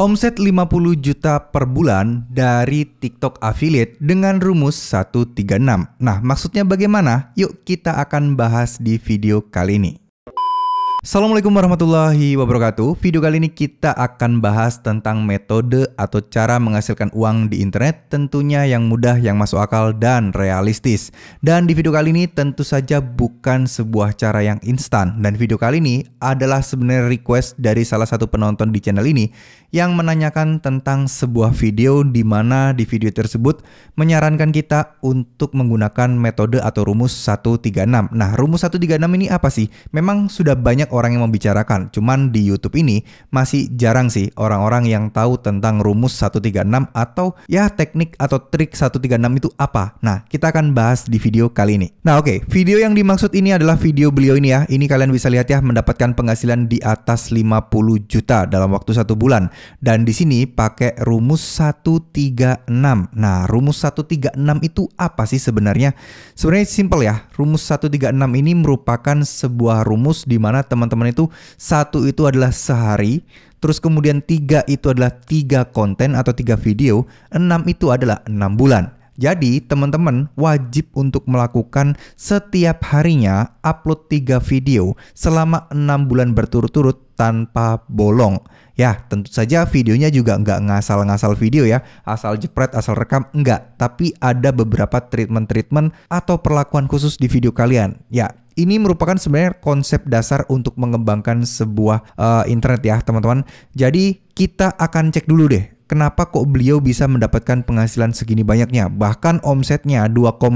Omset 50 juta per bulan dari TikTok affiliate dengan rumus 136. Nah, maksudnya bagaimana? Yuk kita akan bahas di video kali ini. Assalamualaikum warahmatullahi wabarakatuh. Video kali ini kita akan bahas tentang metode atau cara menghasilkan uang di internet tentunya yang mudah, yang masuk akal dan realistis. Dan di video kali ini tentu saja bukan sebuah cara yang instan dan video kali ini adalah sebenarnya request dari salah satu penonton di channel ini yang menanyakan tentang sebuah video di mana di video tersebut menyarankan kita untuk menggunakan metode atau rumus 136. Nah, rumus 136 ini apa sih? Memang sudah banyak orang yang membicarakan. Cuman di YouTube ini masih jarang sih orang-orang yang tahu tentang rumus 136 atau ya teknik atau trik 136 itu apa. Nah, kita akan bahas di video kali ini. Nah, oke, okay. video yang dimaksud ini adalah video beliau ini ya. Ini kalian bisa lihat ya mendapatkan penghasilan di atas 50 juta dalam waktu satu bulan. Dan di sini pakai rumus 136. Nah, rumus 136 itu apa sih sebenarnya? Sebenarnya simple ya. Rumus 136 ini merupakan sebuah rumus di mana teman teman-teman itu satu itu adalah sehari, terus kemudian tiga itu adalah tiga konten atau tiga video, enam itu adalah enam bulan. Jadi teman-teman wajib untuk melakukan setiap harinya upload tiga video selama enam bulan berturut-turut tanpa bolong. Ya tentu saja videonya juga nggak ngasal-ngasal video ya, asal jepret, asal rekam, enggak. Tapi ada beberapa treatment-treatment atau perlakuan khusus di video kalian. Ya ini merupakan sebenarnya konsep dasar untuk mengembangkan sebuah uh, internet ya, teman-teman. Jadi kita akan cek dulu deh kenapa kok beliau bisa mendapatkan penghasilan segini banyaknya? Bahkan omsetnya 2,5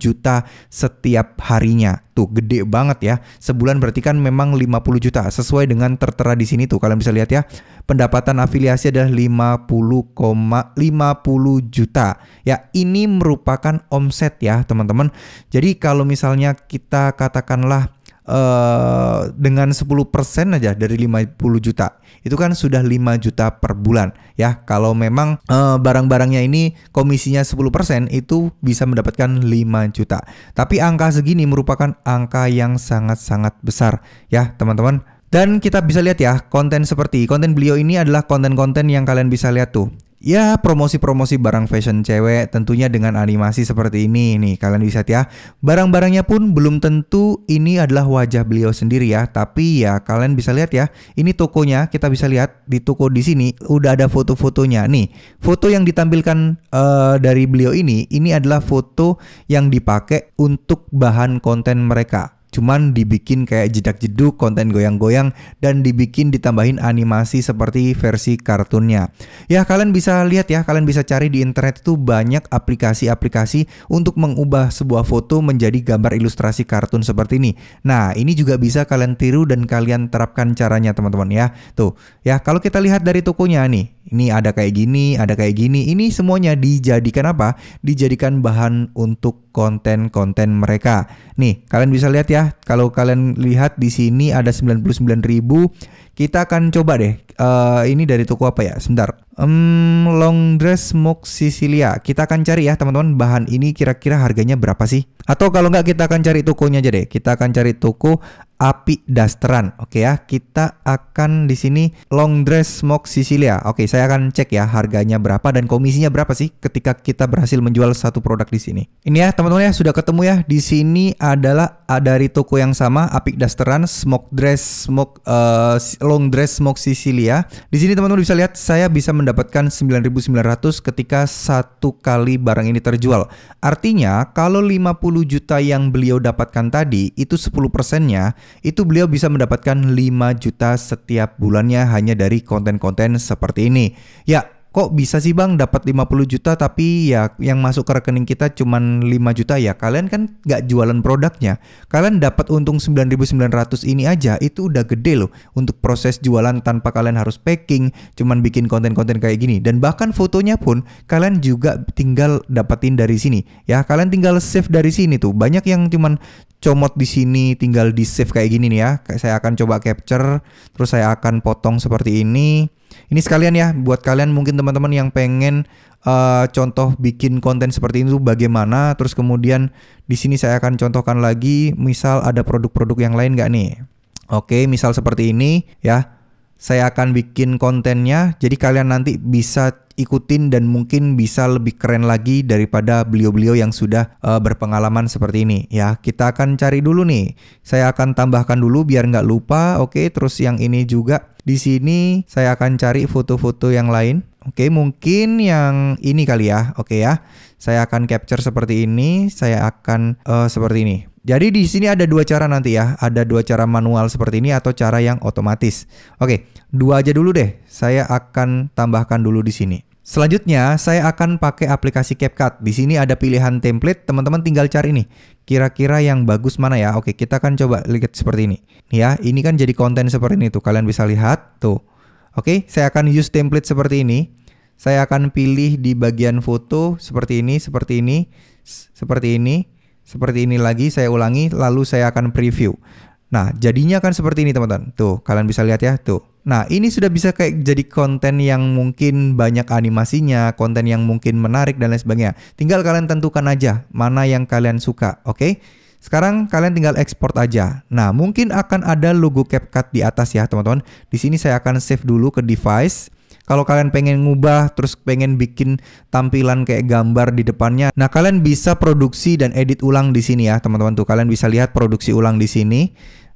juta setiap harinya. Tuh gede banget ya. Sebulan berarti kan memang 50 juta sesuai dengan tertera di sini tuh kalian bisa lihat ya. Pendapatan afiliasi adalah 50,50 50 juta. Ya, ini merupakan omset ya, teman-teman. Jadi kalau misalnya kita katakanlah Eh, dengan dengan 10% aja dari 50 juta. Itu kan sudah 5 juta per bulan ya. Kalau memang uh, barang-barangnya ini komisinya 10% itu bisa mendapatkan 5 juta. Tapi angka segini merupakan angka yang sangat-sangat besar ya, teman-teman. Dan kita bisa lihat ya, konten seperti konten beliau ini adalah konten-konten yang kalian bisa lihat tuh. Ya, promosi-promosi barang fashion cewek tentunya dengan animasi seperti ini nih. Kalian bisa ya. Barang-barangnya pun belum tentu ini adalah wajah beliau sendiri ya, tapi ya kalian bisa lihat ya. Ini tokonya, kita bisa lihat di toko di sini udah ada foto-fotonya. Nih, foto yang ditampilkan uh, dari beliau ini ini adalah foto yang dipakai untuk bahan konten mereka cuman dibikin kayak jedak-jeduk, konten goyang-goyang, dan dibikin ditambahin animasi seperti versi kartunnya. Ya, kalian bisa lihat ya, kalian bisa cari di internet itu banyak aplikasi-aplikasi untuk mengubah sebuah foto menjadi gambar ilustrasi kartun seperti ini. Nah, ini juga bisa kalian tiru dan kalian terapkan caranya teman-teman ya. Tuh, ya kalau kita lihat dari tokonya nih, ini ada kayak gini, ada kayak gini, ini semuanya dijadikan apa? Dijadikan bahan untuk konten-konten mereka. Nih, kalian bisa lihat ya, kalau kalian lihat di sini ada 99.000 kita akan coba deh. Uh, ini dari toko apa ya? Sebentar. Um, long dress smoke Sicilia. Kita akan cari ya teman-teman bahan ini kira-kira harganya berapa sih? Atau kalau nggak kita akan cari tokonya aja deh. Kita akan cari toko api dasteran. Oke okay ya, kita akan di sini long dress smoke Sicilia. Oke, okay, saya akan cek ya harganya berapa dan komisinya berapa sih ketika kita berhasil menjual satu produk di sini. Ini ya teman-teman ya sudah ketemu ya. Di sini adalah dari toko yang sama api dasteran smoke dress smoke uh, long dress smoke Sicilia. Di sini teman-teman bisa lihat saya bisa mendapatkan 9.900 ketika satu kali barang ini terjual. Artinya kalau 50 juta yang beliau dapatkan tadi itu 10 persennya itu beliau bisa mendapatkan 5 juta setiap bulannya hanya dari konten-konten seperti ini. Ya kok bisa sih bang dapat 50 juta tapi ya yang masuk ke rekening kita cuma 5 juta ya kalian kan nggak jualan produknya kalian dapat untung 9.900 ini aja itu udah gede loh untuk proses jualan tanpa kalian harus packing cuman bikin konten-konten kayak gini dan bahkan fotonya pun kalian juga tinggal dapetin dari sini ya kalian tinggal save dari sini tuh banyak yang cuman comot di sini tinggal di save kayak gini nih ya saya akan coba capture terus saya akan potong seperti ini ini sekalian ya buat kalian mungkin teman-teman yang pengen uh, contoh bikin konten seperti itu bagaimana terus kemudian di sini saya akan contohkan lagi misal ada produk-produk yang lain nggak nih. Oke, misal seperti ini ya. Saya akan bikin kontennya, jadi kalian nanti bisa ikutin dan mungkin bisa lebih keren lagi daripada beliau-beliau yang sudah uh, berpengalaman seperti ini ya. Kita akan cari dulu nih. Saya akan tambahkan dulu biar nggak lupa, oke. Okay? Terus yang ini juga di sini saya akan cari foto-foto yang lain. Oke, okay, mungkin yang ini kali ya. Oke okay ya. Saya akan capture seperti ini, saya akan uh, seperti ini. Jadi di sini ada dua cara nanti ya, ada dua cara manual seperti ini atau cara yang otomatis. Oke, dua aja dulu deh. Saya akan tambahkan dulu di sini. Selanjutnya, saya akan pakai aplikasi CapCut. Di sini ada pilihan template, teman-teman tinggal cari nih. Kira-kira yang bagus mana ya? Oke, kita akan coba lihat seperti ini. Ya, ini kan jadi konten seperti ini tuh. Kalian bisa lihat tuh. Oke, saya akan use template seperti ini. Saya akan pilih di bagian foto seperti ini, seperti ini, seperti ini. Seperti ini lagi saya ulangi lalu saya akan preview. Nah, jadinya akan seperti ini teman-teman. Tuh, kalian bisa lihat ya, tuh. Nah, ini sudah bisa kayak jadi konten yang mungkin banyak animasinya, konten yang mungkin menarik dan lain sebagainya. Tinggal kalian tentukan aja mana yang kalian suka, oke? Okay? Sekarang kalian tinggal ekspor aja. Nah, mungkin akan ada logo CapCut di atas ya, teman-teman. Di sini saya akan save dulu ke device. Kalau kalian pengen ngubah terus pengen bikin tampilan kayak gambar di depannya. Nah, kalian bisa produksi dan edit ulang di sini ya, teman-teman tuh. Kalian bisa lihat produksi ulang di sini.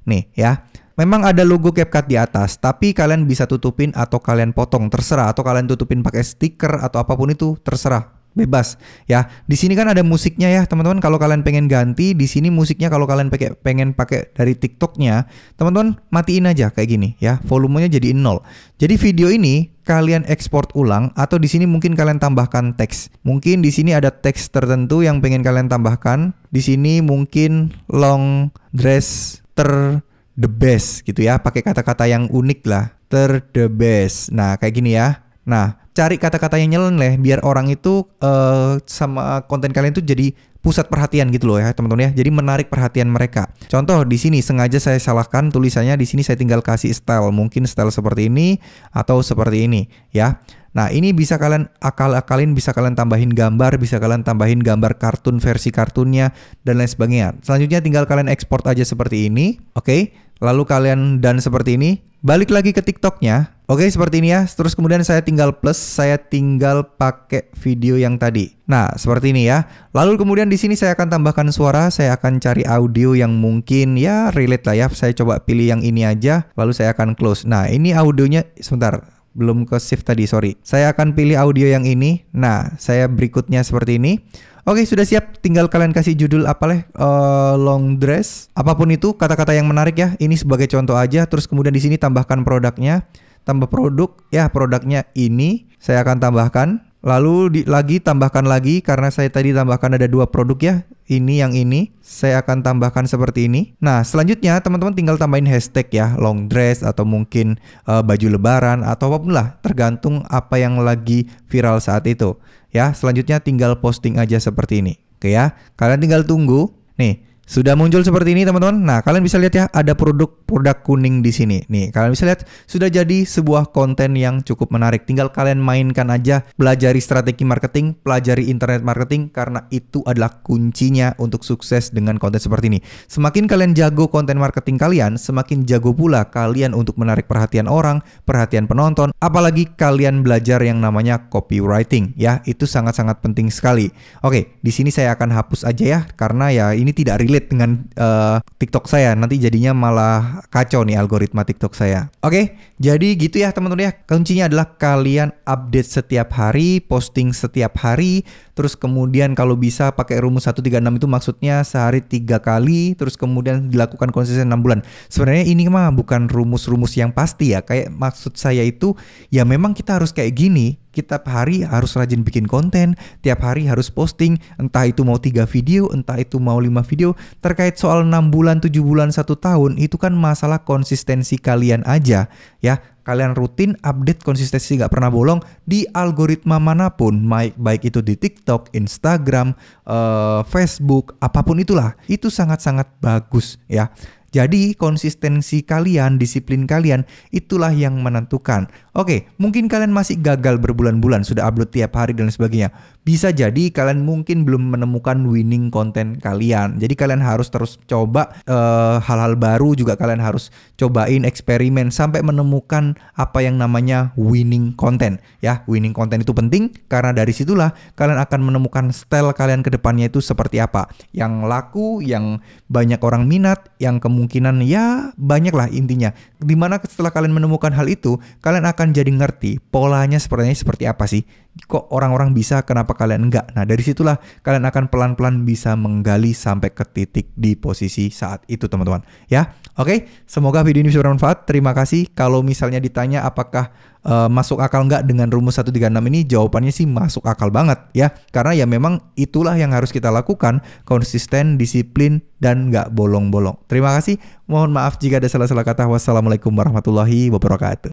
Nih, ya. Memang ada logo CapCut di atas, tapi kalian bisa tutupin atau kalian potong, terserah. Atau kalian tutupin pakai stiker atau apapun itu, terserah bebas ya. Di sini kan ada musiknya ya, teman-teman. Kalau kalian pengen ganti, di sini musiknya kalau kalian pake, pengen pakai dari TikToknya, teman-teman matiin aja kayak gini ya. Volumenya jadi nol. Jadi video ini kalian ekspor ulang atau di sini mungkin kalian tambahkan teks. Mungkin di sini ada teks tertentu yang pengen kalian tambahkan. Di sini mungkin long dress ter the best gitu ya, pakai kata-kata yang unik lah. Ter the best. Nah, kayak gini ya. Nah, cari kata-kata yang nyeleneh biar orang itu uh, sama konten kalian itu jadi pusat perhatian gitu loh ya teman-teman ya. Jadi menarik perhatian mereka. Contoh di sini sengaja saya salahkan tulisannya di sini saya tinggal kasih style mungkin style seperti ini atau seperti ini ya. Nah, ini bisa kalian akal-akalin, bisa kalian tambahin gambar, bisa kalian tambahin gambar kartun versi kartunnya dan lain sebagainya. Selanjutnya tinggal kalian ekspor aja seperti ini, oke? Okay? Lalu kalian dan seperti ini, balik lagi ke TikToknya, Oke seperti ini ya. Terus kemudian saya tinggal plus, saya tinggal pakai video yang tadi. Nah seperti ini ya. Lalu kemudian di sini saya akan tambahkan suara. Saya akan cari audio yang mungkin ya relate lah ya. Saya coba pilih yang ini aja. Lalu saya akan close. Nah ini audionya sebentar belum ke shift tadi, sorry. Saya akan pilih audio yang ini. Nah, saya berikutnya seperti ini. Oke, sudah siap. Tinggal kalian kasih judul apa leh? Uh, long dress. Apapun itu, kata-kata yang menarik ya. Ini sebagai contoh aja. Terus kemudian di sini tambahkan produknya tambah produk ya produknya ini saya akan tambahkan lalu di, lagi tambahkan lagi karena saya tadi tambahkan ada dua produk ya ini yang ini saya akan tambahkan seperti ini nah selanjutnya teman-teman tinggal tambahin hashtag ya long dress atau mungkin uh, baju lebaran atau apapun lah tergantung apa yang lagi viral saat itu ya selanjutnya tinggal posting aja seperti ini oke ya kalian tinggal tunggu nih sudah muncul seperti ini teman-teman. Nah, kalian bisa lihat ya ada produk-produk kuning di sini. Nih, kalian bisa lihat sudah jadi sebuah konten yang cukup menarik. Tinggal kalian mainkan aja, pelajari strategi marketing, pelajari internet marketing karena itu adalah kuncinya untuk sukses dengan konten seperti ini. Semakin kalian jago konten marketing kalian, semakin jago pula kalian untuk menarik perhatian orang, perhatian penonton, apalagi kalian belajar yang namanya copywriting ya. Itu sangat-sangat penting sekali. Oke, di sini saya akan hapus aja ya karena ya ini tidak relate update dengan uh, TikTok saya. Nanti jadinya malah kacau nih algoritma TikTok saya. Oke, jadi gitu ya teman-teman ya. Kuncinya adalah kalian update setiap hari, posting setiap hari, terus kemudian kalau bisa pakai rumus 136 itu maksudnya sehari tiga kali, terus kemudian dilakukan konsisten 6 bulan. Sebenarnya ini mah bukan rumus-rumus yang pasti ya. Kayak maksud saya itu ya memang kita harus kayak gini kita hari harus rajin bikin konten, tiap hari harus posting, entah itu mau tiga video, entah itu mau lima video, terkait soal 6 bulan, 7 bulan, satu tahun, itu kan masalah konsistensi kalian aja, ya. Kalian rutin update konsistensi gak pernah bolong di algoritma manapun, baik, baik itu di TikTok, Instagram, uh, Facebook, apapun itulah. Itu sangat-sangat bagus ya. Jadi konsistensi kalian, disiplin kalian itulah yang menentukan. Oke, mungkin kalian masih gagal berbulan-bulan sudah upload tiap hari dan sebagainya. Bisa jadi kalian mungkin belum menemukan winning konten kalian. Jadi kalian harus terus coba eh, hal-hal uh, baru juga kalian harus cobain eksperimen sampai menemukan apa yang namanya winning konten. Ya, winning konten itu penting karena dari situlah kalian akan menemukan style kalian ke depannya itu seperti apa. Yang laku, yang banyak orang minat, yang kemudian kemungkinan ya banyaklah intinya. Dimana setelah kalian menemukan hal itu, kalian akan jadi ngerti polanya sepertinya seperti apa sih kok orang-orang bisa, kenapa kalian enggak? Nah, dari situlah kalian akan pelan-pelan bisa menggali sampai ke titik di posisi saat itu, teman-teman. Ya, oke. Semoga video ini bermanfaat. Terima kasih. Kalau misalnya ditanya apakah uh, masuk akal enggak dengan rumus 136 ini, jawabannya sih masuk akal banget, ya. Karena ya memang itulah yang harus kita lakukan, konsisten, disiplin, dan enggak bolong-bolong. Terima kasih. Mohon maaf jika ada salah-salah kata. Wassalamualaikum warahmatullahi wabarakatuh.